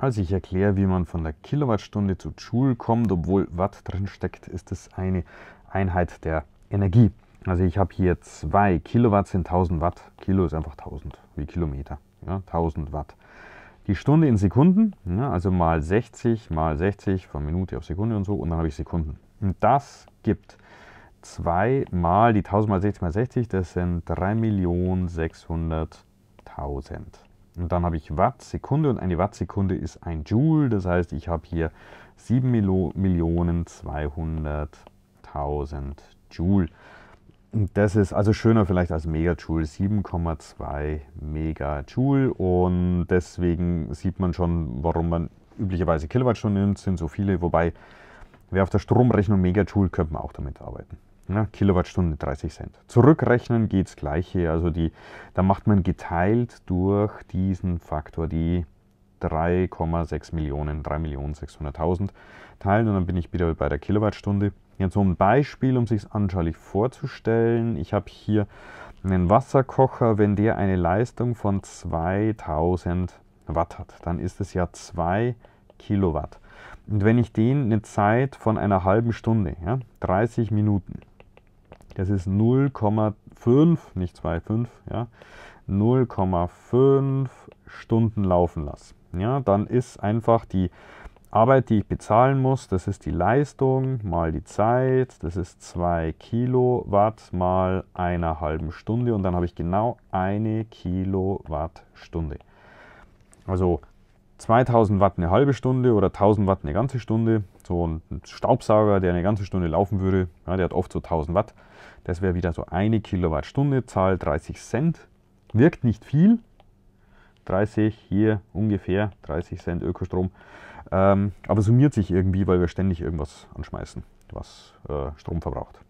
Also ich erkläre, wie man von der Kilowattstunde zu Joule kommt, obwohl Watt drin steckt, ist es eine Einheit der Energie. Also ich habe hier zwei Kilowatt sind 1000 Watt. Kilo ist einfach 1000, wie Kilometer. Ja, 1000 Watt. Die Stunde in Sekunden, ja, also mal 60 mal 60 von Minute auf Sekunde und so, und dann habe ich Sekunden. Und das gibt 2 mal die 1000 mal 60 mal 60, das sind 3.600.000. Und dann habe ich Wattsekunde und eine Wattsekunde ist ein Joule. Das heißt, ich habe hier 7.200.000 Joule. Und das ist also schöner vielleicht als Megajoule, 7,2 Megajoule. Und deswegen sieht man schon, warum man üblicherweise Kilowattstunden nimmt, sind so viele. Wobei, wer auf der Stromrechnung Megajoule, könnte man auch damit arbeiten. Ja, Kilowattstunde 30 Cent. Zurückrechnen geht das gleiche. Also die, da macht man geteilt durch diesen Faktor die 3,6 Millionen, 3.600.000 teilen und dann bin ich wieder bei der Kilowattstunde. Jetzt so ein Beispiel, um es sich anschaulich vorzustellen. Ich habe hier einen Wasserkocher, wenn der eine Leistung von 2000 Watt hat, dann ist es ja 2 Kilowatt. Und wenn ich den eine Zeit von einer halben Stunde, ja, 30 Minuten, das ist 0,5, nicht 2,5, ja, 0,5 Stunden laufen lasse. Ja, dann ist einfach die Arbeit, die ich bezahlen muss, das ist die Leistung mal die Zeit, das ist 2 Kilowatt mal einer halben Stunde und dann habe ich genau eine Kilowattstunde. Also 2000 Watt eine halbe Stunde oder 1000 Watt eine ganze Stunde. So ein Staubsauger, der eine ganze Stunde laufen würde, ja, der hat oft so 1000 Watt. Das wäre wieder so eine Kilowattstunde, Zahl 30 Cent. Wirkt nicht viel. 30 hier ungefähr, 30 Cent Ökostrom. Ähm, aber summiert sich irgendwie, weil wir ständig irgendwas anschmeißen, was äh, Strom verbraucht.